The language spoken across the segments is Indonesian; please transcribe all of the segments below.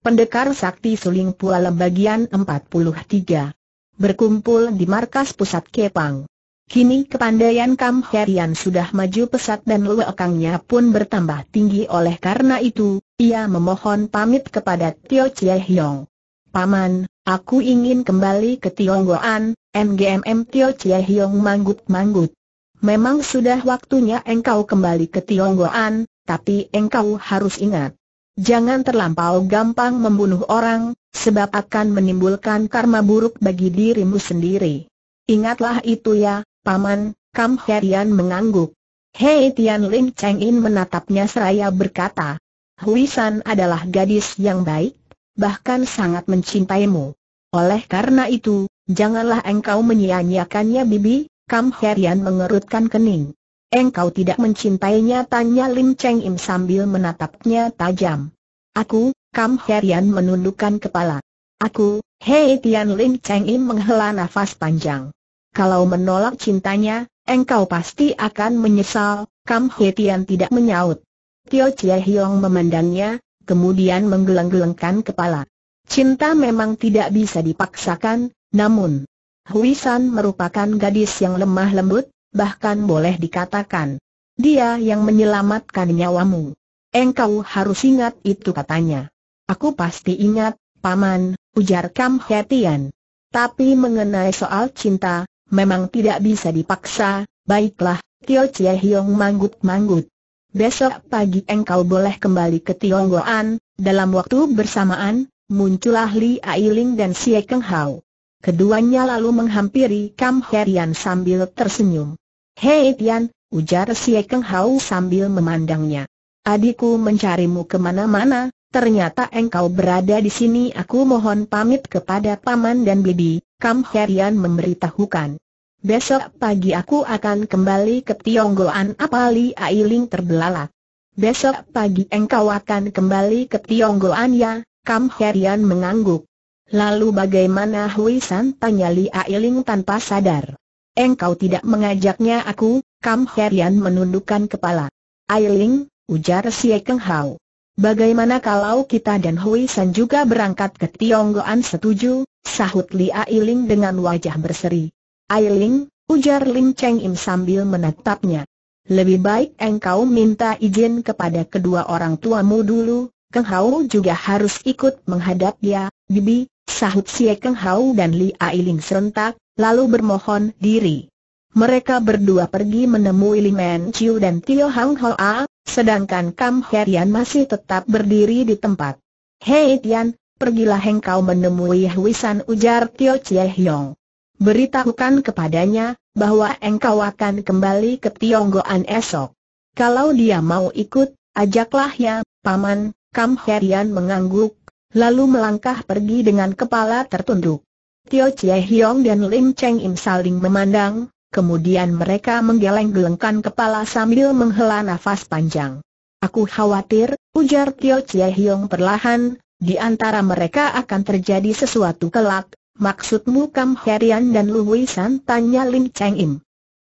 Pendekar Sakti Suling Pualem bagian 43. Berkumpul di markas pusat Kepang. Kini kepandaian Kam Herian sudah maju pesat dan luekangnya pun bertambah tinggi oleh karena itu, ia memohon pamit kepada Tio Chie Hiong. Paman, aku ingin kembali ke Tionggoan, MGMM Tio Chie Hiong manggut-manggut. Memang sudah waktunya engkau kembali ke Tionggoan, tapi engkau harus ingat. Jangan terlampau gampang membunuh orang, sebab akan menimbulkan karma buruk bagi dirimu sendiri. Ingatlah itu ya, Paman, Kam Herian mengangguk. Hei Tian Lim Cheng In menatapnya seraya berkata, Huisan adalah gadis yang baik, bahkan sangat mencintaimu. Oleh karena itu, janganlah engkau menyia-nyiakannya bibi, Kam Herian mengerutkan kening. Engkau tidak mencintainya tanya Lim Cheng Im sambil menatapnya tajam. Aku, Kam Herian menundukkan kepala. Aku, Hei Tian Lim Cheng Im menghela nafas panjang. Kalau menolak cintanya, engkau pasti akan menyesal, Kam Hei tidak menyaut. Tio Chia Hiong memandangnya, kemudian menggeleng-gelengkan kepala. Cinta memang tidak bisa dipaksakan, namun Hui San merupakan gadis yang lemah lembut, bahkan boleh dikatakan. Dia yang menyelamatkan nyawamu. Engkau harus ingat itu katanya. Aku pasti ingat, Paman, ujar Kam Hetian. Tapi mengenai soal cinta, memang tidak bisa dipaksa, baiklah, Tio Chie Hiong manggut-manggut. Besok pagi engkau boleh kembali ke Tionggoan, dalam waktu bersamaan, muncullah Li Ailing dan Xie Keng Hao. Keduanya lalu menghampiri Kam Herian sambil tersenyum. Hei Tian, ujar Xie Keng Hau sambil memandangnya. Adikku mencarimu kemana-mana, ternyata engkau berada di sini aku mohon pamit kepada paman dan bibi, Kam Herian memberitahukan. Besok pagi aku akan kembali ke Tionggoan Apali Ailing terbelalak. Besok pagi engkau akan kembali ke Tionggoan ya, Kam Herian mengangguk. Lalu bagaimana Hui San tanya Li Ailing tanpa sadar engkau tidak mengajaknya aku, Kam Herian menundukkan kepala. Ailing, ujar Xie Keng Hao. Bagaimana kalau kita dan Hui San juga berangkat ke Tionggoan setuju, sahut Li Ailing dengan wajah berseri. Ailing, ujar Lim Cheng Im sambil menatapnya. Lebih baik engkau minta izin kepada kedua orang tuamu dulu, Keng Hao juga harus ikut menghadap dia, Bibi, sahut Sye Keng Hao dan Li Ailing serentak, lalu bermohon diri. Mereka berdua pergi menemui Men Chiu dan Tio Hang Hoa, sedangkan Kam Herian masih tetap berdiri di tempat. Hei Tian, pergilah engkau menemui Huisan ujar Tio Chie Hiong. Beritahukan kepadanya, bahwa engkau akan kembali ke Tionggoan esok. Kalau dia mau ikut, ajaklah ya, Paman, Kam Herian mengangguk, lalu melangkah pergi dengan kepala tertunduk. Tio Chie Hiong dan Lim Cheng Im saling memandang, kemudian mereka menggeleng-gelengkan kepala sambil menghela nafas panjang. Aku khawatir, ujar Tio Chie Hiong perlahan, di antara mereka akan terjadi sesuatu kelak, maksudmu Kam Herian dan Lu San tanya Lim Cheng Im.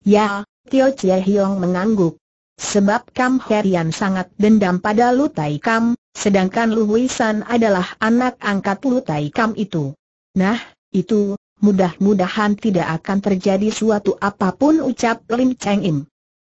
Ya, Tio Chie Hiong mengangguk. Sebab Kam Herian sangat dendam pada Lu Tai Kam, sedangkan Lu San adalah anak angkat Lu Tai Kam itu. Nah, itu, mudah-mudahan tidak akan terjadi suatu apapun ucap Lim Cheng Im.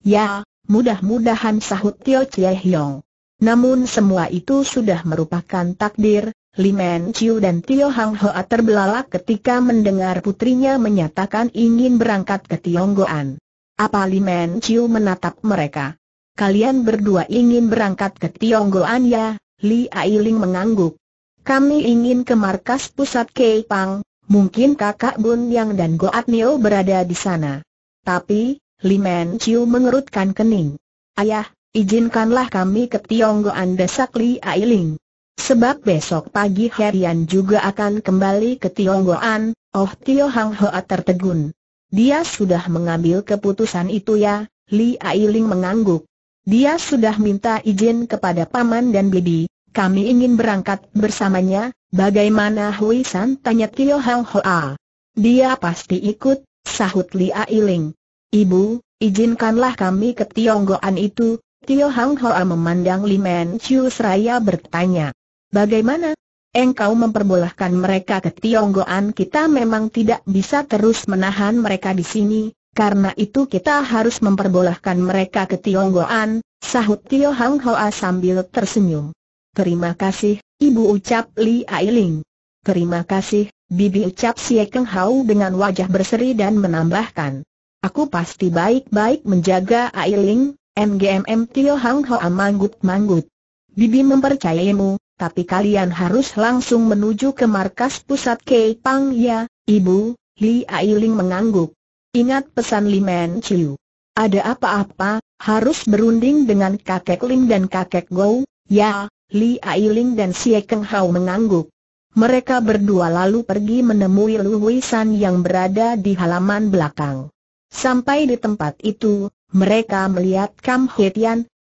Ya, mudah-mudahan sahut Tio Chie Hiong. Namun semua itu sudah merupakan takdir, Limen Chiu dan Tio Hang Hoa terbelalak ketika mendengar putrinya menyatakan ingin berangkat ke Tionggoan. Apa Limen Chiu menatap mereka? Kalian berdua ingin berangkat ke Tionggoan ya? Li Ailing mengangguk. Kami ingin ke markas pusat Keipang, Mungkin kakak Bun Yang dan Goat Neo berada di sana. Tapi, Limen Chiu mengerutkan kening. Ayah, izinkanlah kami ke Tionggoan desak Li Ailing. Sebab besok pagi Herian juga akan kembali ke Tionggoan, oh Tio Hang Hoa tertegun. Dia sudah mengambil keputusan itu ya, Li Ailing mengangguk. Dia sudah minta izin kepada paman dan bibi, kami ingin berangkat bersamanya, bagaimana Hui San? Tanya Tio Hang Hoa. Dia pasti ikut, sahut Li Ailing. Ibu, izinkanlah kami ke Tionggoan itu, Tio Hang Hoa memandang Li Men Chiu seraya bertanya. Bagaimana? Engkau memperbolehkan mereka ke Tionggoan kita memang tidak bisa terus menahan mereka di sini, karena itu kita harus memperbolehkan mereka ke Tionggoan, sahut Tio Hang Hoa sambil tersenyum. Terima kasih, Ibu ucap Li Ailing. Terima kasih, Bibi ucap Xie Keng Hao dengan wajah berseri dan menambahkan. Aku pasti baik-baik menjaga Ailing, Ngmm Tio Hang Hoa manggut-manggut. Bibi mempercayaimu, tapi kalian harus langsung menuju ke markas pusat Kei Pang ya, Ibu, Li Ailing mengangguk. Ingat pesan Li Men Chiu. Ada apa-apa, harus berunding dengan kakek Lim dan kakek Gou, Ya, Li Ailing dan Xie Keng Hao mengangguk. Mereka berdua lalu pergi menemui Lu Huisan yang berada di halaman belakang. Sampai di tempat itu, mereka melihat Kam Hwe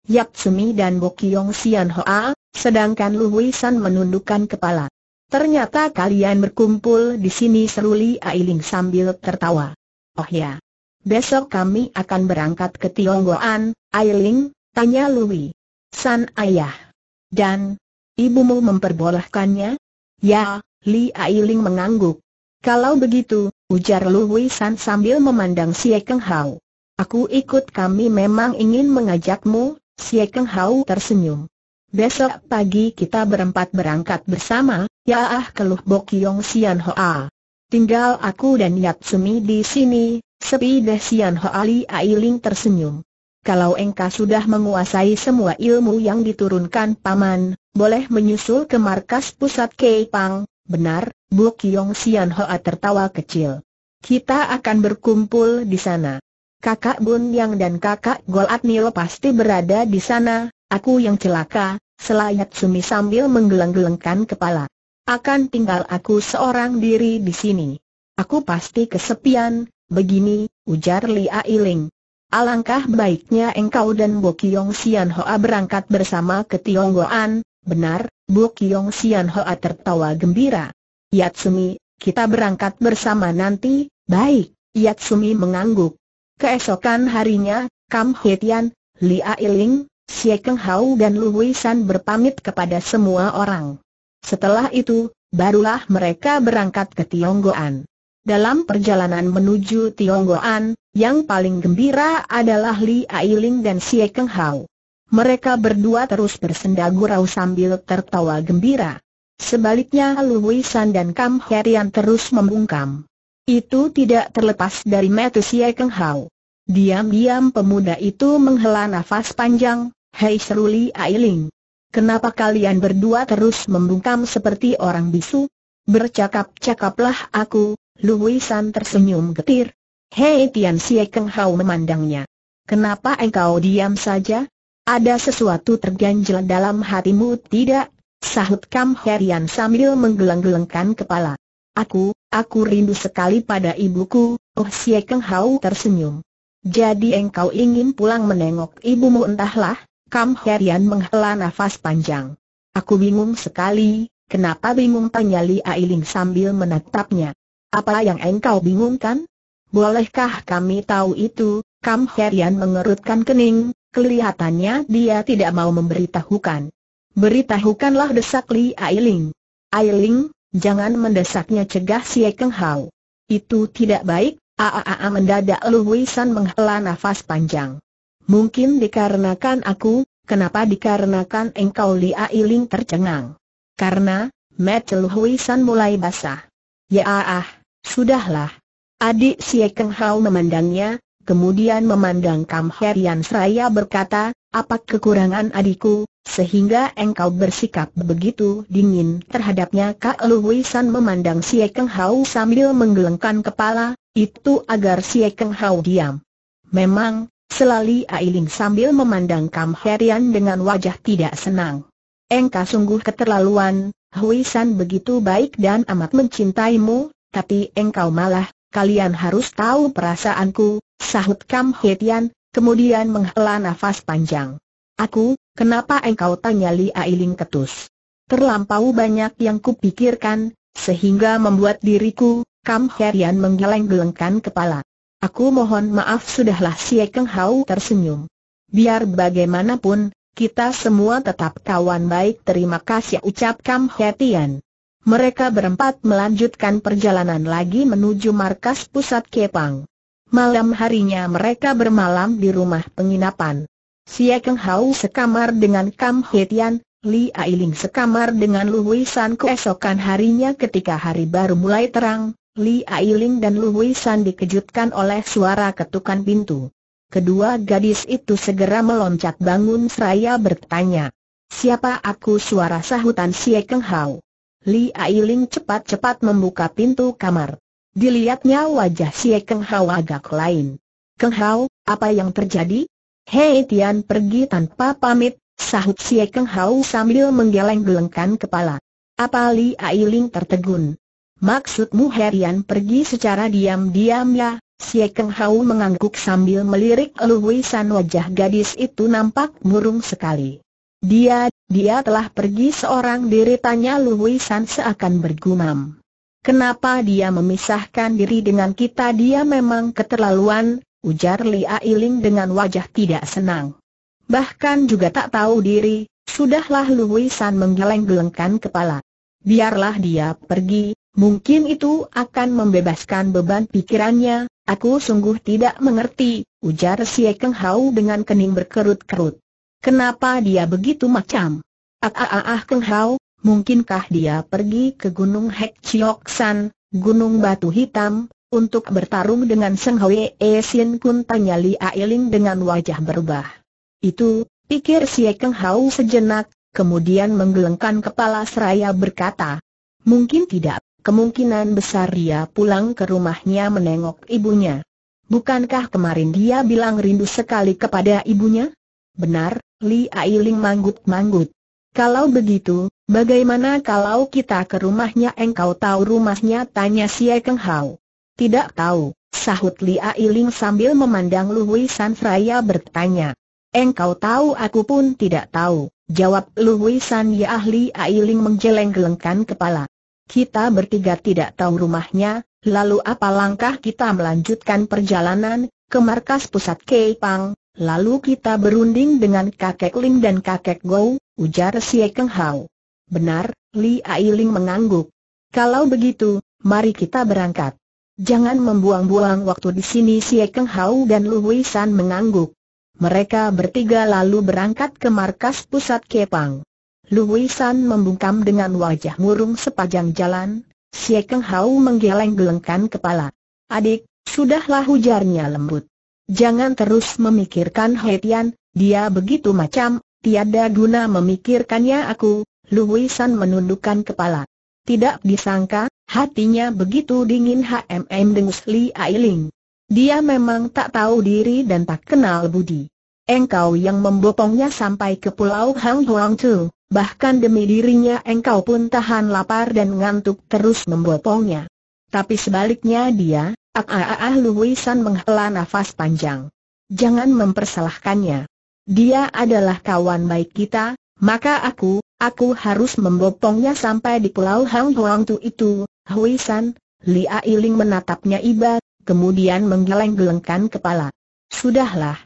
Yap Sumi dan Kiong Sian Hoa, sedangkan Lu Huisan menundukkan kepala. Ternyata kalian berkumpul di sini seru Li Ailing sambil tertawa. Oh ya. Besok kami akan berangkat ke Tionggoan, Ailing, tanya Lui. San ayah. Dan, ibumu memperbolehkannya? Ya, Li Ailing mengangguk. Kalau begitu, ujar Lu San sambil memandang Si Keng Hao. Aku ikut kami memang ingin mengajakmu, Si Keng Hao tersenyum. Besok pagi kita berempat berangkat bersama, ya ah keluh Bok Yong Sian Hoa. Tinggal aku dan Yat Sumi di sini, sepi deh Sian Hoa Li Ailing tersenyum kalau engkau sudah menguasai semua ilmu yang diturunkan paman, boleh menyusul ke markas pusat Kepang, benar, Bu Kiong Sian Hoa tertawa kecil. Kita akan berkumpul di sana. Kakak Bun Yang dan kakak Golat Nil pasti berada di sana, aku yang celaka, selayat Sumi sambil menggeleng-gelengkan kepala. Akan tinggal aku seorang diri di sini. Aku pasti kesepian, begini, ujar Lia Iling. Alangkah baiknya engkau dan Bo Kiong Sian Hoa berangkat bersama ke Tionggoan, benar, Bo Kiong Sian Hoa tertawa gembira. Yatsumi, kita berangkat bersama nanti, baik, Yatsumi mengangguk. Keesokan harinya, Kam Hetian, Li Ailing, Xie Keng Hao dan Lu San berpamit kepada semua orang. Setelah itu, barulah mereka berangkat ke Tionggoan. Dalam perjalanan menuju Tionggoan, yang paling gembira adalah Li Ailing dan Xie Keng Hao. Mereka berdua terus bersenda gurau sambil tertawa gembira. Sebaliknya Lu Wei San dan Kam Herian terus membungkam. Itu tidak terlepas dari metu Xie Keng Hao. Diam-diam pemuda itu menghela nafas panjang, Hei seru Li Ailing. Kenapa kalian berdua terus membungkam seperti orang bisu? Bercakap-cakaplah aku, Lu Wei San tersenyum getir, Hei Tian Xie Keng Hao memandangnya. Kenapa engkau diam saja? Ada sesuatu terganjel dalam hatimu tidak? Sahut Kam Herian sambil menggeleng-gelengkan kepala. Aku, aku rindu sekali pada ibuku, Oh Xie Keng Hao tersenyum. Jadi engkau ingin pulang menengok ibumu entahlah, Kam Herian menghela nafas panjang. Aku bingung sekali, kenapa bingung tanya Li Ailing sambil menatapnya. Apa yang engkau bingungkan? Bolehkah kami tahu itu? Kam Herian mengerutkan kening, kelihatannya dia tidak mau memberitahukan. Beritahukanlah desak Li Ailing. Ailing, jangan mendesaknya cegah si Keng Hau. Itu tidak baik, aaa mendadak Lu Wisan menghela nafas panjang. Mungkin dikarenakan aku, kenapa dikarenakan engkau Li Ailing tercengang? Karena, Mat Lu Wisan mulai basah. Ya ah, ah. sudahlah. Adik Sie Keng Hao memandangnya, kemudian memandang Kam Herian Seraya berkata, apa kekurangan adikku, sehingga engkau bersikap begitu dingin terhadapnya Kak Lu San memandang Sie Keng Hao sambil menggelengkan kepala, itu agar Sie Keng Hao diam. Memang, Selali Ailing sambil memandang Kam Herian dengan wajah tidak senang. Engkau sungguh keterlaluan, Hui San begitu baik dan amat mencintaimu, tapi engkau malah kalian harus tahu perasaanku, sahut Kam Hetian, kemudian menghela nafas panjang. Aku, kenapa engkau tanya Li Ailing ketus? Terlampau banyak yang kupikirkan, sehingga membuat diriku, Kam Hetian menggeleng-gelengkan kepala. Aku mohon maaf sudahlah si Ekeng Hau tersenyum. Biar bagaimanapun, kita semua tetap kawan baik terima kasih ucap Kam Hetian mereka berempat melanjutkan perjalanan lagi menuju markas pusat Kepang. Malam harinya mereka bermalam di rumah penginapan. Sia Keng Hau sekamar dengan Kam Hei Tian, Li Ailing sekamar dengan Lu Wei San keesokan harinya ketika hari baru mulai terang, Li Ailing dan Lu Wei San dikejutkan oleh suara ketukan pintu. Kedua gadis itu segera meloncat bangun seraya bertanya, Siapa aku suara sahutan Sia Keng Hau? Li Ailing cepat-cepat membuka pintu kamar. Dilihatnya wajah si Keng Hao agak lain. Keng Hao, apa yang terjadi? Hei Tian pergi tanpa pamit, sahut si Keng Hao sambil menggeleng-gelengkan kepala. Apa Li Ailing tertegun? Maksudmu Herian pergi secara diam-diam ya? Si Keng Hao mengangguk sambil melirik San wajah gadis itu nampak murung sekali. Dia, dia telah pergi seorang diri tanya Lui San seakan bergumam. Kenapa dia memisahkan diri dengan kita dia memang keterlaluan, ujar Li Ailing dengan wajah tidak senang. Bahkan juga tak tahu diri, sudahlah Lui San menggeleng-gelengkan kepala. Biarlah dia pergi, mungkin itu akan membebaskan beban pikirannya, aku sungguh tidak mengerti, ujar Sye Keng Hao dengan kening berkerut-kerut. Kenapa dia begitu macam? Ah, ah ah ah, Keng Hao, mungkinkah dia pergi ke Gunung Hek Chiok San, Gunung Batu Hitam, untuk bertarung dengan Seng Hwe E Sin Kun tanya Li Ailing dengan wajah berubah. Itu, pikir si Keng Hao sejenak, kemudian menggelengkan kepala seraya berkata, mungkin tidak, kemungkinan besar dia pulang ke rumahnya menengok ibunya. Bukankah kemarin dia bilang rindu sekali kepada ibunya? Benar, Li Ailing manggut-manggut. Kalau begitu, bagaimana kalau kita ke rumahnya engkau tahu rumahnya tanya si Keng Hao. Tidak tahu, sahut Li Ailing sambil memandang Luhui San Fraya bertanya. Engkau tahu aku pun tidak tahu, jawab Luhui San Ya Ahli Ailing menggeleng-gelengkan kepala. Kita bertiga tidak tahu rumahnya, lalu apa langkah kita melanjutkan perjalanan, ke markas pusat Keipang, Lalu kita berunding dengan kakek Ling dan kakek Gou, ujar Xie Keng Hao. Benar, Li Ailing mengangguk. Kalau begitu, mari kita berangkat. Jangan membuang-buang waktu di sini Xie Keng Hao dan Lu Hui San mengangguk. Mereka bertiga lalu berangkat ke markas pusat Kepang. Lu Hui San membungkam dengan wajah murung sepanjang jalan, Xie Keng Hao menggeleng-gelengkan kepala. Adik, sudahlah ujarnya lembut. Jangan terus memikirkan Hetian, dia begitu macam, tiada guna memikirkannya aku, Lui San menundukkan kepala. Tidak disangka, hatinya begitu dingin HMM dengus Li Ailing. Dia memang tak tahu diri dan tak kenal budi. Engkau yang membopongnya sampai ke pulau Hang Huang Tu, bahkan demi dirinya engkau pun tahan lapar dan ngantuk terus membopongnya. Tapi sebaliknya dia, ah ah ah Luwisan menghela nafas panjang. Jangan mempersalahkannya. Dia adalah kawan baik kita, maka aku, aku harus membopongnya sampai di pulau Hang Huang Tu itu, Huisan, Li Ailing menatapnya iba, kemudian menggeleng-gelengkan kepala. Sudahlah.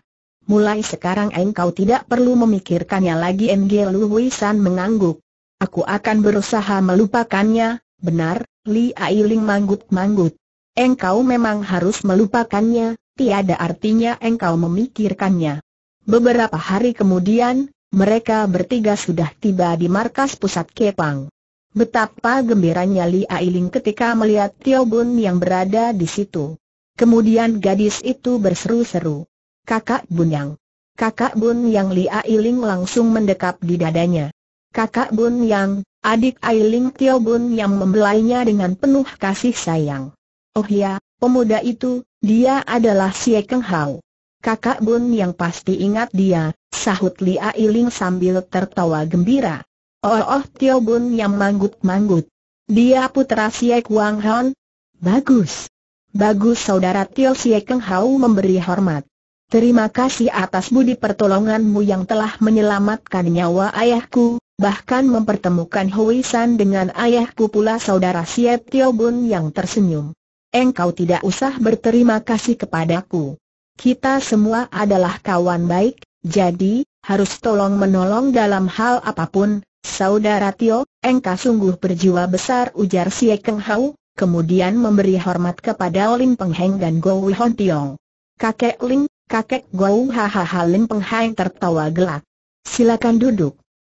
Mulai sekarang engkau tidak perlu memikirkannya lagi Engel Luwisan mengangguk. Aku akan berusaha melupakannya, Benar, Li Ailing manggut-manggut. Engkau memang harus melupakannya, tiada artinya engkau memikirkannya. Beberapa hari kemudian, mereka bertiga sudah tiba di markas pusat Kepang. Betapa gembiranya Li Ailing ketika melihat Tio Bun yang berada di situ. Kemudian gadis itu berseru-seru. Kakak Bunyang. Kakak Bun yang Li Ailing langsung mendekap di dadanya. Kakak Bun yang, Adik Ailing Tio Bun yang membelainya dengan penuh kasih sayang. Oh ya, pemuda itu, dia adalah Si Keng Hao. Kakak Bun yang pasti ingat dia, sahut Li Ailing sambil tertawa gembira. Oh oh Tio Bun yang manggut-manggut. Dia putra Si Kuang Hon? Bagus. Bagus saudara Tio Keng Hao memberi hormat. Terima kasih atas budi pertolonganmu yang telah menyelamatkan nyawa ayahku, bahkan mempertemukan Hui San dengan ayahku pula saudara Siet Tio Bun yang tersenyum. Engkau tidak usah berterima kasih kepadaku. Kita semua adalah kawan baik, jadi, harus tolong menolong dalam hal apapun, saudara Tio, engkau sungguh berjiwa besar ujar Siek Keng Hau, kemudian memberi hormat kepada Peng Pengheng dan Gow Hon Tiong. Kakek Lin, kakek Gou, hahaha Peng Pengheng tertawa gelak. Silakan duduk.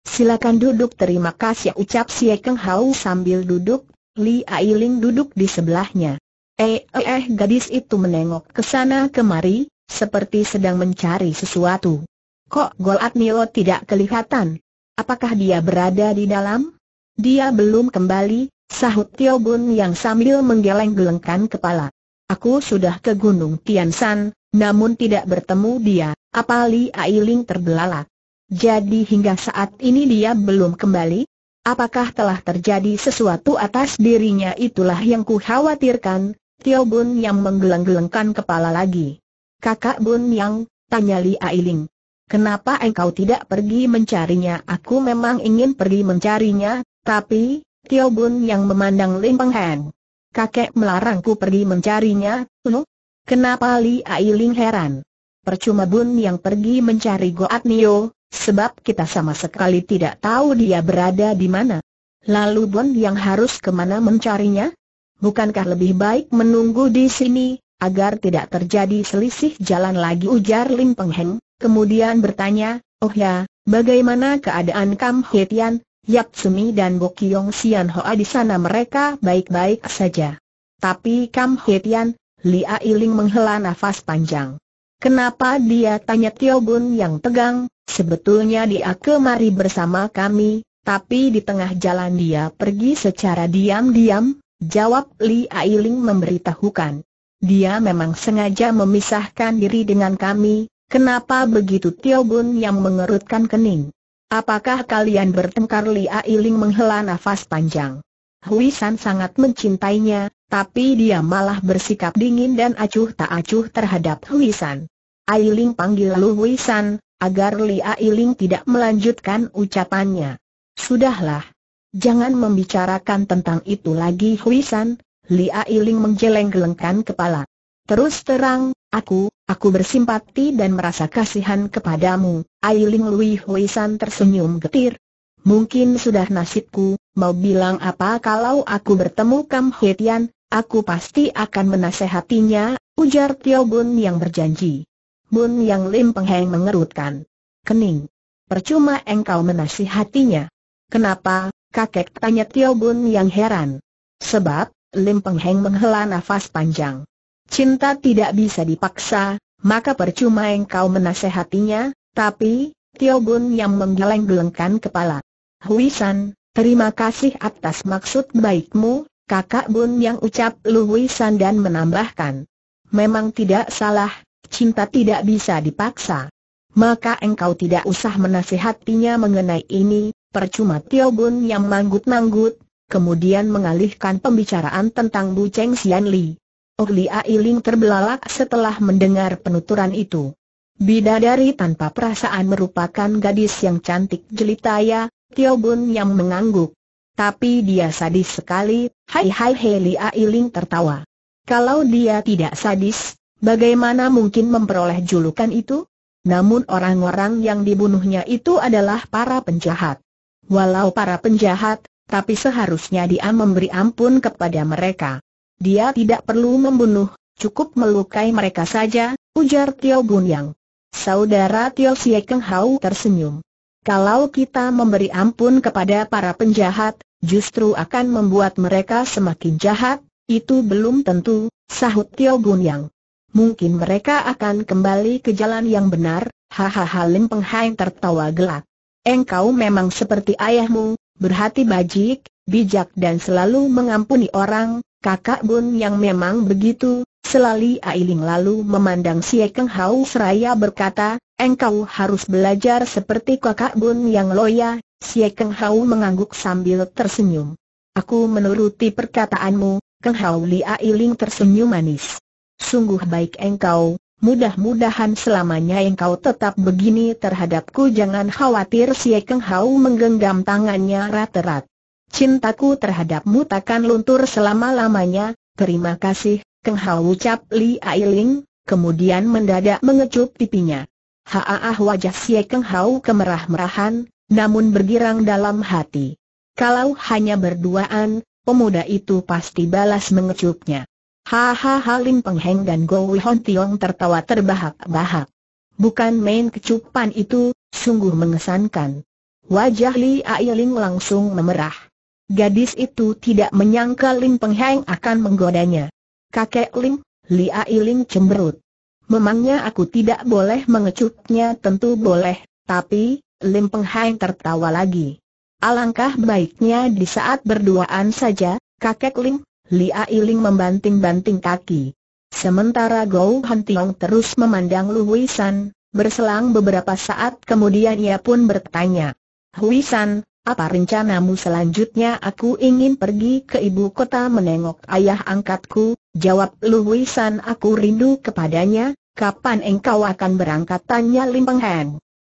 Silakan duduk terima kasih ucap si Keng Hau sambil duduk, Li Ailing duduk di sebelahnya. Eh, eh, eh gadis itu menengok ke sana kemari, seperti sedang mencari sesuatu. Kok Golat Nilo tidak kelihatan? Apakah dia berada di dalam? Dia belum kembali, sahut Tio Bun yang sambil menggeleng-gelengkan kepala. Aku sudah ke Gunung Tian San, namun tidak bertemu dia, apa Li Ailing terbelalak. Jadi hingga saat ini dia belum kembali? Apakah telah terjadi sesuatu atas dirinya itulah yang kukhawatirkan, Tio Bun yang menggeleng-gelengkan kepala lagi. Kakak Bun yang, tanya Li Ailing. Kenapa engkau tidak pergi mencarinya? Aku memang ingin pergi mencarinya, tapi, Tio Bun yang memandang Lim Peng Han. Kakek melarangku pergi mencarinya, loh? Kenapa Li Ailing heran? Percuma Bun yang pergi mencari Goat Nio, Sebab kita sama sekali tidak tahu dia berada di mana. Lalu Bon yang harus kemana mencarinya? Bukankah lebih baik menunggu di sini, agar tidak terjadi selisih jalan lagi ujar Lim Peng Heng, kemudian bertanya, oh ya, bagaimana keadaan Kam Hei Tian, Yap Sumi dan Bo Kiong Sian Hoa di sana mereka baik-baik saja. Tapi Kam Hei Tian, Lia Iling menghela nafas panjang. Kenapa dia tanya Tio Bun yang tegang, Sebetulnya dia kemari bersama kami, tapi di tengah jalan dia pergi secara diam-diam, jawab Li Ailing memberitahukan. Dia memang sengaja memisahkan diri dengan kami, kenapa begitu Tio Bun yang mengerutkan kening? Apakah kalian bertengkar Li Ailing menghela nafas panjang? Hui San sangat mencintainya, tapi dia malah bersikap dingin dan acuh tak acuh terhadap Hui San. Ailing panggil Lu Hui San, agar Lia Iling tidak melanjutkan ucapannya. Sudahlah. Jangan membicarakan tentang itu lagi Huisan, Lia Iling menjeleng-gelengkan kepala. Terus terang, aku, aku bersimpati dan merasa kasihan kepadamu, Ailing Lui Huisan tersenyum getir. Mungkin sudah nasibku, mau bilang apa kalau aku bertemu Kam Hwetian, aku pasti akan menasehatinya, ujar Tio Bun yang berjanji. Bun Yang Lim Pengheng mengerutkan kening. Percuma engkau menasihatinya. Kenapa, kakek tanya Tio Bun yang heran. Sebab, Lim Pengheng menghela nafas panjang. Cinta tidak bisa dipaksa, maka percuma engkau menasihatinya. tapi, Tio Bun yang menggeleng-gelengkan kepala. Huisan, terima kasih atas maksud baikmu, kakak Bun yang ucap Lu Luwisan dan menambahkan. Memang tidak salah, cinta tidak bisa dipaksa. Maka engkau tidak usah menasihatinya mengenai ini, percuma Tio Bun yang manggut-manggut, kemudian mengalihkan pembicaraan tentang Bu Cheng Xian Li. Oh Li Ailing terbelalak setelah mendengar penuturan itu. Bidadari tanpa perasaan merupakan gadis yang cantik ya, Tio Bun yang mengangguk. Tapi dia sadis sekali, hai hai hei Li Ailing tertawa. Kalau dia tidak sadis, Bagaimana mungkin memperoleh julukan itu? Namun orang-orang yang dibunuhnya itu adalah para penjahat. Walau para penjahat, tapi seharusnya dia memberi ampun kepada mereka. Dia tidak perlu membunuh, cukup melukai mereka saja, ujar Tio Yang. Saudara Tio Siekeng Hau tersenyum. Kalau kita memberi ampun kepada para penjahat, justru akan membuat mereka semakin jahat, itu belum tentu, sahut Tio Yang mungkin mereka akan kembali ke jalan yang benar, hahaha Lim Peng Hain tertawa gelak. Engkau memang seperti ayahmu, berhati bajik, bijak dan selalu mengampuni orang, kakak bun yang memang begitu, Selali Ailing lalu memandang si Keng Hau seraya berkata, engkau harus belajar seperti kakak bun yang loya, si Keng Hau mengangguk sambil tersenyum. Aku menuruti perkataanmu, Keng Hau Li Ailing tersenyum manis. Sungguh baik engkau, mudah-mudahan selamanya engkau tetap begini terhadapku jangan khawatir si Ekeng Hau menggenggam tangannya rat-rat. Cintaku terhadapmu takkan luntur selama-lamanya, terima kasih, Keng Hau ucap Li Ailing, kemudian mendadak mengecup pipinya. Haaah wajah si Ekeng Hau kemerah-merahan, namun bergirang dalam hati. Kalau hanya berduaan, pemuda itu pasti balas mengecupnya. Hahaha Lim Pengheng dan Go Hon Tiong tertawa terbahak-bahak. Bukan main kecupan itu, sungguh mengesankan. Wajah Li Ailing langsung memerah. Gadis itu tidak menyangka Lim Pengheng akan menggodanya. Kakek Lim, Li Ailing cemberut. Memangnya aku tidak boleh mengecupnya? tentu boleh, tapi, Lim Pengheng tertawa lagi. Alangkah baiknya di saat berduaan saja, kakek Lim, Lia Iling membanting-banting kaki. Sementara Gou Han Tiong terus memandang Lu Hui San, berselang beberapa saat kemudian ia pun bertanya. Hui San, apa rencanamu selanjutnya aku ingin pergi ke ibu kota menengok ayah angkatku, jawab Lu Hui San aku rindu kepadanya, kapan engkau akan berangkat tanya Lim Peng Han?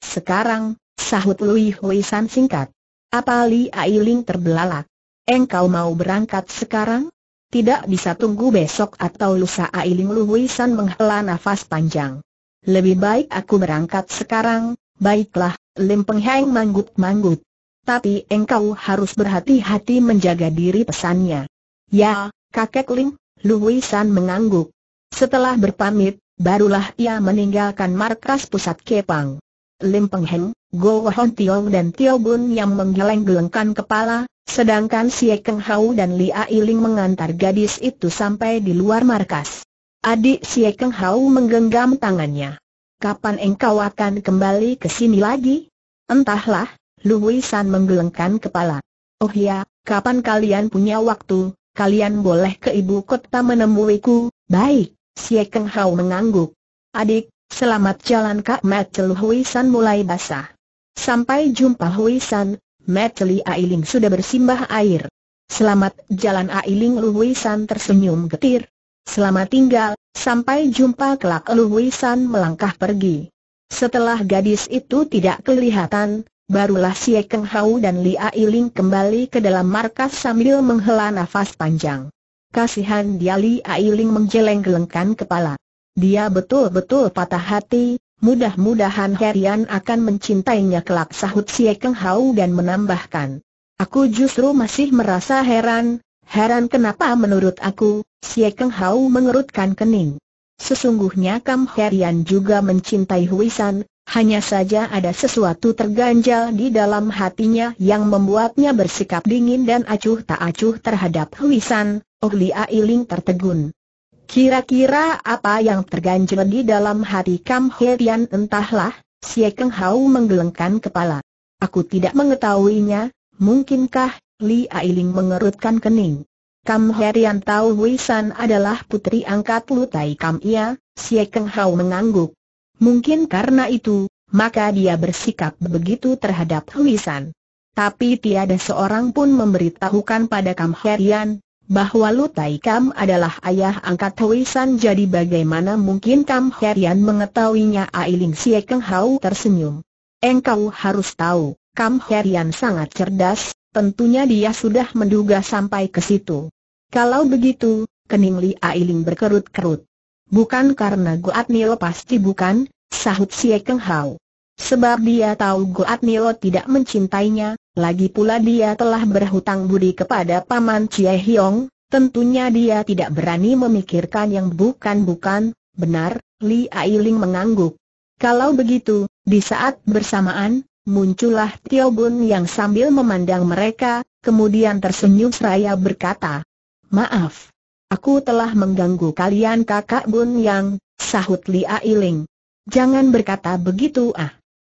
Sekarang, sahut Lu Hui San singkat. Apa Li Ailing terbelalak? Engkau mau berangkat sekarang? Tidak bisa tunggu besok atau lusa Ailing Lu Huisan menghela nafas panjang. Lebih baik aku berangkat sekarang, baiklah, Lim Pengheng manggut-manggut. Tapi engkau harus berhati-hati menjaga diri pesannya. Ya, kakek Lim, Lu mengangguk. Setelah berpamit, barulah ia meninggalkan markas pusat Kepang. Lim Peng Heng, Go Hon Tiong dan Tio Bun yang menggeleng-gelengkan kepala, sedangkan Si Keng Hau dan Li Ailing mengantar gadis itu sampai di luar markas. Adik Si Keng Hau menggenggam tangannya. Kapan engkau akan kembali ke sini lagi? Entahlah, Wei San menggelengkan kepala. Oh ya, kapan kalian punya waktu, kalian boleh ke ibu kota menemuiku, baik, Si Keng Hau mengangguk. Adik, Selamat jalan Kak Metel Huisan mulai basah. Sampai jumpa Huisan, Meteli Ailing sudah bersimbah air. Selamat jalan Ailing Luwisan tersenyum getir. Selamat tinggal, sampai jumpa kelak Luwisan melangkah pergi. Setelah gadis itu tidak kelihatan, barulah si Keng Hau dan Li Ailing kembali ke dalam markas sambil menghela nafas panjang. Kasihan dia Li Ailing menjeleng-gelengkan kepala. Dia betul-betul patah hati, mudah-mudahan Herian akan mencintainya kelak sahut si Ekeng Hau dan menambahkan. Aku justru masih merasa heran, heran kenapa menurut aku, si Ekeng Hau mengerutkan kening. Sesungguhnya Kam Herian juga mencintai Huisan, hanya saja ada sesuatu terganjal di dalam hatinya yang membuatnya bersikap dingin dan acuh tak acuh terhadap Huisan, Oh Li Iling tertegun. Kira-kira apa yang terganjel di dalam hati Kam He entahlah, Xie Keng Hao menggelengkan kepala. Aku tidak mengetahuinya, mungkinkah, Li Ailing mengerutkan kening. Kam He tahu Wei San adalah putri angkat Tai Kam Ia, Xie Keng Hao mengangguk. Mungkin karena itu, maka dia bersikap begitu terhadap Wei San. Tapi tiada seorang pun memberitahukan pada Kam He bahwa Lutai Kam adalah ayah angkat Hui jadi bagaimana mungkin Kam Herian mengetahuinya Ailing Sie Keng Hau tersenyum. Engkau harus tahu, Kam Herian sangat cerdas, tentunya dia sudah menduga sampai ke situ. Kalau begitu, kening Li Ailing berkerut-kerut. Bukan karena Goat Nil pasti bukan, sahut Sie Keng Hau. Sebab dia tahu Goat Nio tidak mencintainya, lagi pula dia telah berhutang budi kepada Paman Chie Hiong, tentunya dia tidak berani memikirkan yang bukan-bukan, benar, Li Ailing mengangguk. Kalau begitu, di saat bersamaan, muncullah Tio Bun yang sambil memandang mereka, kemudian tersenyum seraya berkata, Maaf, aku telah mengganggu kalian kakak Bun yang, sahut Li Ailing. Jangan berkata begitu ah.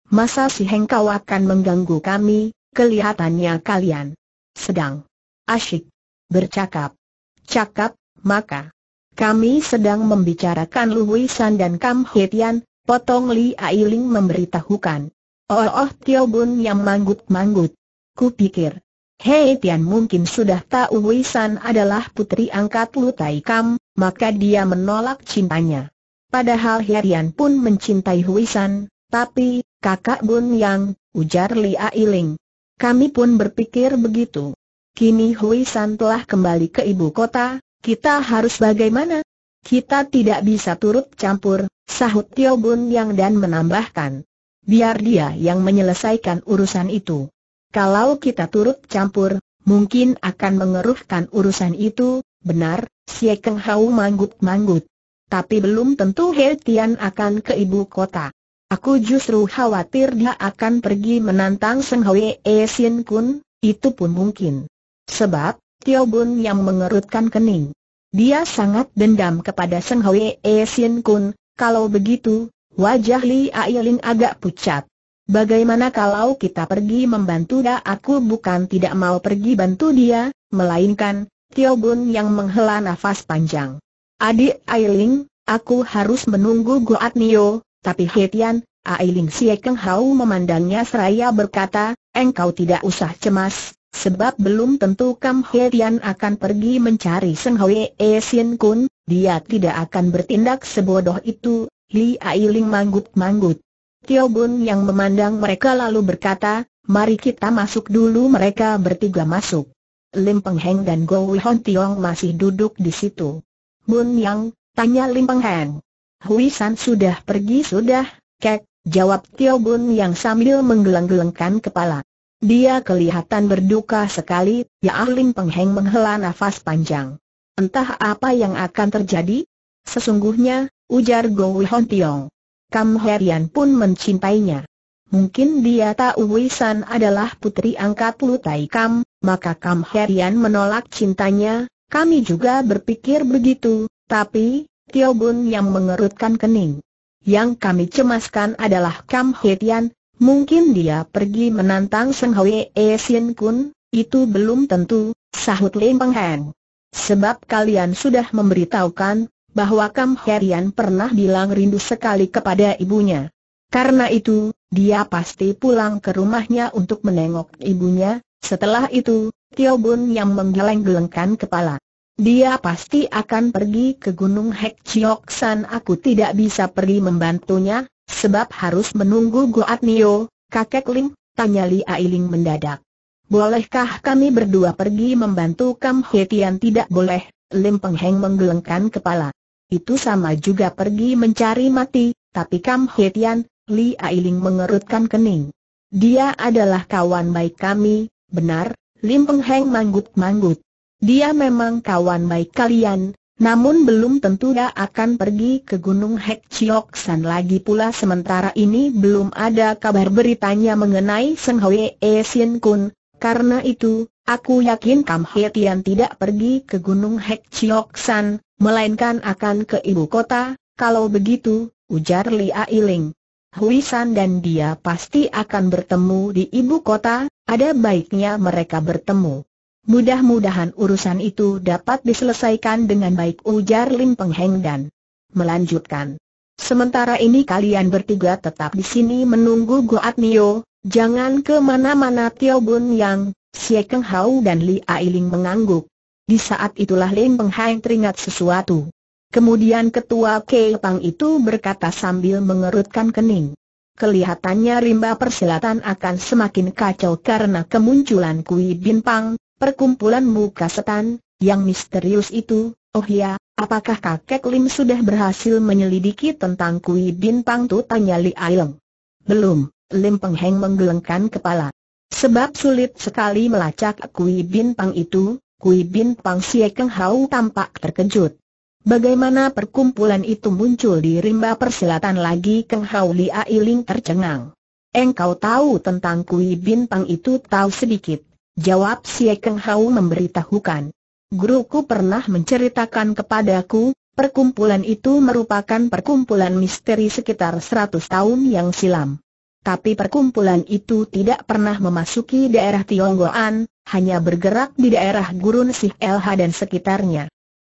Masa si Hengkau akan mengganggu kami, kelihatannya kalian sedang asyik bercakap. Cakap, maka kami sedang membicarakan San dan Kam Hetian, potong Li Ailing memberitahukan. Oh, oh Tio Bun yang manggut-manggut. Kupikir, Hei Tian mungkin sudah tahu San adalah putri angkat Lutai Kam, maka dia menolak cintanya. Padahal Herian pun mencintai San. Tapi, kakak Bun Yang, ujar Li Ailing. Kami pun berpikir begitu. Kini Hui San telah kembali ke ibu kota, kita harus bagaimana? Kita tidak bisa turut campur, sahut Tio Bun Yang dan menambahkan. Biar dia yang menyelesaikan urusan itu. Kalau kita turut campur, mungkin akan mengeruhkan urusan itu, benar, Siekeng Hau manggut-manggut. Tapi belum tentu Hei Tian akan ke ibu kota. Aku justru khawatir dia akan pergi menantang Seng Hwee Sien Kun, itu pun mungkin. Sebab, Tio Bun yang mengerutkan kening. Dia sangat dendam kepada Seng Hwee Sien Kun, kalau begitu, wajah Li Ailing agak pucat. Bagaimana kalau kita pergi membantu dia? Aku bukan tidak mau pergi bantu dia, melainkan, Tio Bun yang menghela nafas panjang. Adik Ailing, aku harus menunggu Goat Nio, tapi Hetian, Ailing Sie Keng Hau memandangnya seraya berkata, engkau tidak usah cemas, sebab belum tentu Kam Hetian akan pergi mencari Seng Hwe E Sin Kun, dia tidak akan bertindak sebodoh itu, Li Ailing manggut-manggut. Tio Bun yang memandang mereka lalu berkata, mari kita masuk dulu mereka bertiga masuk. Lim Peng Heng dan Go Wihon Tiong masih duduk di situ. Bun Yang, tanya Lim Peng Heng. Hui San sudah pergi sudah, kek, jawab Tio Bun yang sambil menggeleng-gelengkan kepala. Dia kelihatan berduka sekali, Ya Ahling Pengheng menghela nafas panjang. Entah apa yang akan terjadi? Sesungguhnya, ujar Go Hon Tiong. Kam Herian pun mencintainya. Mungkin dia tahu San adalah putri angkat Lutai Kam, maka Kam Herian menolak cintanya, kami juga berpikir begitu, tapi, Tio Bun yang mengerutkan kening. Yang kami cemaskan adalah Kam Hetian, mungkin dia pergi menantang Seng Hwee Sien Kun, itu belum tentu, sahut Lim Peng Heng. Sebab kalian sudah memberitahukan, bahwa Kam Herian pernah bilang rindu sekali kepada ibunya. Karena itu, dia pasti pulang ke rumahnya untuk menengok ibunya, setelah itu, Tio Bun yang menggeleng-gelengkan kepala. Dia pasti akan pergi ke Gunung Hek Chiok San Aku tidak bisa pergi membantunya, sebab harus menunggu Goat Nio, kakek Lim, tanya Li Ailing mendadak. Bolehkah kami berdua pergi membantu Kam Tian? tidak boleh, Lim Peng Heng menggelengkan kepala. Itu sama juga pergi mencari mati, tapi Kam Tian, Li Ailing mengerutkan kening. Dia adalah kawan baik kami, benar, Lim Peng Heng manggut-manggut. Dia memang kawan baik kalian, namun belum tentu dia akan pergi ke Gunung Hek Chiok San lagi pula sementara ini belum ada kabar beritanya mengenai Seng Hwe E Sien Kun. Karena itu, aku yakin Kam Hye Tian tidak pergi ke Gunung Hek Chiok San, melainkan akan ke ibu kota. Kalau begitu, ujar Li Ailing. Hui San dan dia pasti akan bertemu di ibu kota, ada baiknya mereka bertemu. Mudah-mudahan urusan itu dapat diselesaikan dengan baik ujar Lim Peng Heng dan melanjutkan. Sementara ini kalian bertiga tetap di sini menunggu Goat Nio, jangan kemana-mana Tio Bun Yang, Xie Keng Hao dan Li Ailing mengangguk. Di saat itulah Lim Peng Heng teringat sesuatu. Kemudian ketua Kei itu berkata sambil mengerutkan kening. Kelihatannya rimba persilatan akan semakin kacau karena kemunculan Kui Bin Pang, Perkumpulan muka setan, yang misterius itu, oh ya, apakah kakek Lim sudah berhasil menyelidiki tentang Kui Bin Pangtu? Tanya Li Aileng. Belum, Lim Peng Heng menggelengkan kepala. Sebab sulit sekali melacak Kui Bin Pang itu, Kui Bin Pang Xie Keng Hau tampak terkejut. Bagaimana perkumpulan itu muncul di rimba perselatan lagi Keng Hau Li Ailing tercengang. Engkau tahu tentang Kui Bin Pang itu tahu sedikit, Jawab Siakeng Keng Hau memberitahukan. Guruku pernah menceritakan kepadaku, perkumpulan itu merupakan perkumpulan misteri sekitar 100 tahun yang silam. Tapi perkumpulan itu tidak pernah memasuki daerah Tionggoan, hanya bergerak di daerah Gurun Sih LH dan sekitarnya.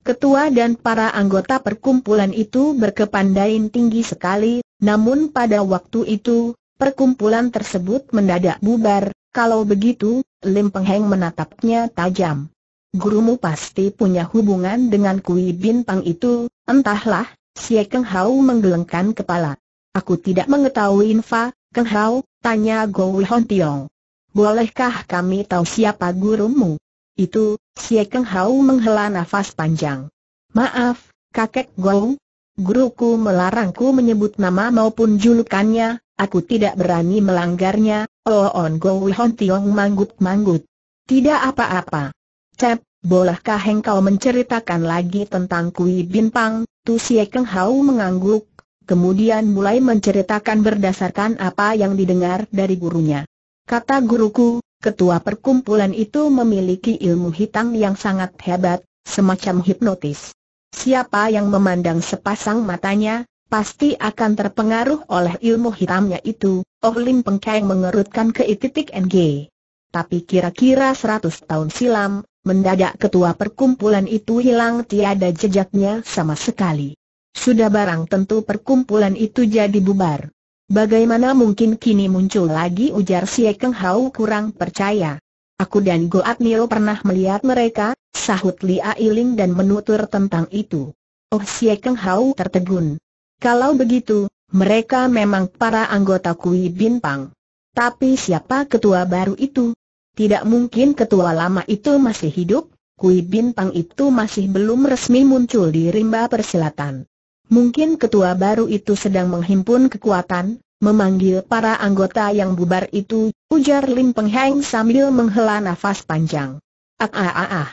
Ketua dan para anggota perkumpulan itu berkepandaian tinggi sekali, namun pada waktu itu, perkumpulan tersebut mendadak bubar, kalau begitu, Lim Peng Heng menatapnya tajam. Gurumu pasti punya hubungan dengan kui bin pang itu, entahlah, si Keng Hao menggelengkan kepala. Aku tidak mengetahui infa, Keng Hao, tanya Go Hon Tiong. Bolehkah kami tahu siapa gurumu? Itu, si Keng Hao menghela nafas panjang. Maaf, kakek Go, guruku melarangku menyebut nama maupun julukannya, aku tidak berani melanggarnya, Oh On Go Hon Tiong manggut-manggut. Tidak apa-apa. Cep, bolehkah engkau menceritakan lagi tentang Kui Pang? Tu Sie Keng Hau mengangguk, kemudian mulai menceritakan berdasarkan apa yang didengar dari gurunya. Kata guruku, ketua perkumpulan itu memiliki ilmu hitam yang sangat hebat, semacam hipnotis. Siapa yang memandang sepasang matanya, pasti akan terpengaruh oleh ilmu hitamnya itu, Oh Lim Pengkeng mengerutkan ke titik NG. Tapi kira-kira 100 tahun silam, mendadak ketua perkumpulan itu hilang tiada jejaknya sama sekali. Sudah barang tentu perkumpulan itu jadi bubar. Bagaimana mungkin kini muncul lagi ujar si Keng Hau kurang percaya. Aku dan Goat Nio pernah melihat mereka, sahut Li Ailing dan menutur tentang itu. Oh si Keng Hau tertegun. Kalau begitu, mereka memang para anggota Kui Bin Pang. Tapi siapa ketua baru itu? Tidak mungkin ketua lama itu masih hidup, Kui Bin Pang itu masih belum resmi muncul di rimba persilatan. Mungkin ketua baru itu sedang menghimpun kekuatan, memanggil para anggota yang bubar itu, ujar Lim Peng Heng sambil menghela nafas panjang. Ah ah ah ah.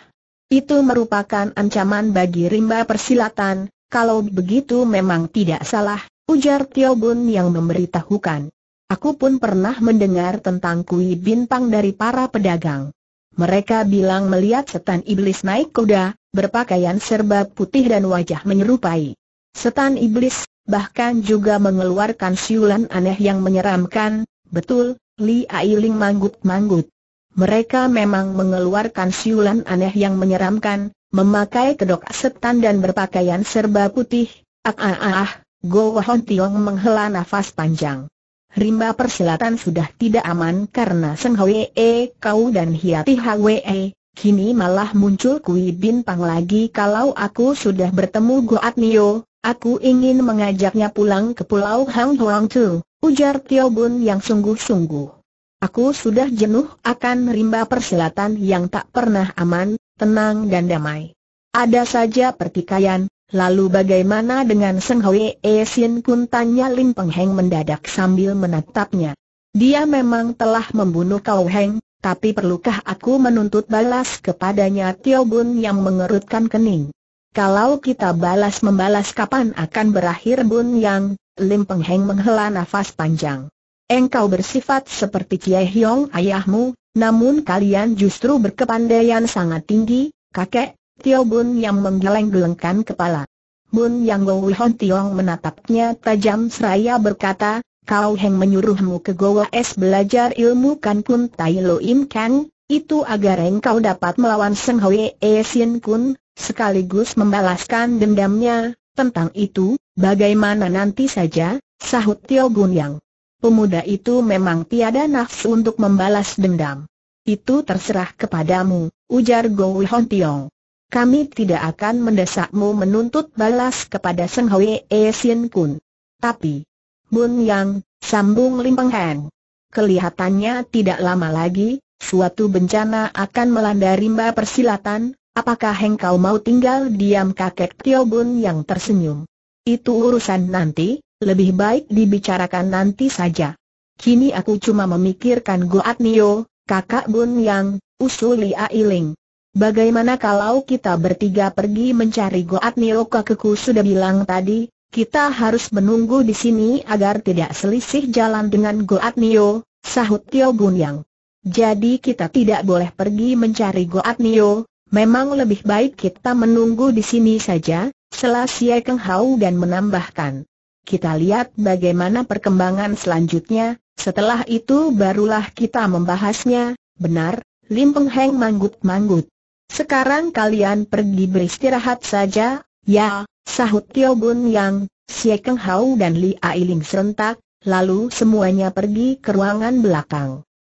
Itu merupakan ancaman bagi rimba persilatan, kalau begitu memang tidak salah, ujar Tio Bun yang memberitahukan. Aku pun pernah mendengar tentang kui bintang dari para pedagang. Mereka bilang melihat setan iblis naik kuda, berpakaian serba putih dan wajah menyerupai. Setan iblis, bahkan juga mengeluarkan siulan aneh yang menyeramkan, betul, Li Ailing manggut-manggut. Mereka memang mengeluarkan siulan aneh yang menyeramkan, memakai kedok setan dan berpakaian serba putih, ah ah ah, ah Go Hon Tiong menghela nafas panjang. Rimba persilatan sudah tidak aman karena Seng Hwee Kau dan Hiati Hwee, kini malah muncul Kui Bin Pang lagi kalau aku sudah bertemu Goat Nio, aku ingin mengajaknya pulang ke Pulau Hang Huang Tu, ujar Tio Bun yang sungguh-sungguh. Aku sudah jenuh akan rimba persilatan yang tak pernah aman, tenang dan damai. Ada saja pertikaian, lalu bagaimana dengan Seng Hwee Sin Kun tanya Lim Peng Heng mendadak sambil menatapnya. Dia memang telah membunuh Kau Heng, tapi perlukah aku menuntut balas kepadanya Tio Bun yang mengerutkan kening? Kalau kita balas membalas kapan akan berakhir Bun Yang, Lim Peng Heng menghela nafas panjang. Engkau bersifat seperti Kiai Hiong ayahmu, namun kalian justru berkepandaian sangat tinggi, kakek, Tio Bun yang menggeleng-gelengkan kepala. Bun Yang Gowi Hon Tiong menatapnya tajam seraya berkata, kau yang menyuruhmu ke Goa Es belajar ilmu kan kun Tai Lo Im Kang, itu agar engkau dapat melawan Seng Hwe E Sin Kun, sekaligus membalaskan dendamnya, tentang itu, bagaimana nanti saja, sahut Tio Bun Yang pemuda itu memang tiada nafsu untuk membalas dendam. Itu terserah kepadamu, ujar Goh Hon Tiong. Kami tidak akan mendesakmu menuntut balas kepada Seng E Sien Kun. Tapi, Bun Yang, sambung Lim Peng Heng. Kelihatannya tidak lama lagi, suatu bencana akan melanda rimba persilatan, apakah engkau mau tinggal diam kakek Tio Bun Yang tersenyum? Itu urusan nanti, lebih baik dibicarakan nanti saja. Kini aku cuma memikirkan Goat Nio, kakak Bun Yang, usul Lia Bagaimana kalau kita bertiga pergi mencari Goat Nio kakekku sudah bilang tadi, kita harus menunggu di sini agar tidak selisih jalan dengan Goat Nio, sahut Tio Bun Yang. Jadi kita tidak boleh pergi mencari Goat Nio, memang lebih baik kita menunggu di sini saja, selasih Keng Hau dan menambahkan. Kita lihat bagaimana perkembangan selanjutnya, setelah itu barulah kita membahasnya, benar, Lim Peng Heng manggut-manggut. Sekarang kalian pergi beristirahat saja, ya, sahut Tio Bun Yang, Sye Keng Hao dan Li Ailing serentak, lalu semuanya pergi ke ruangan belakang.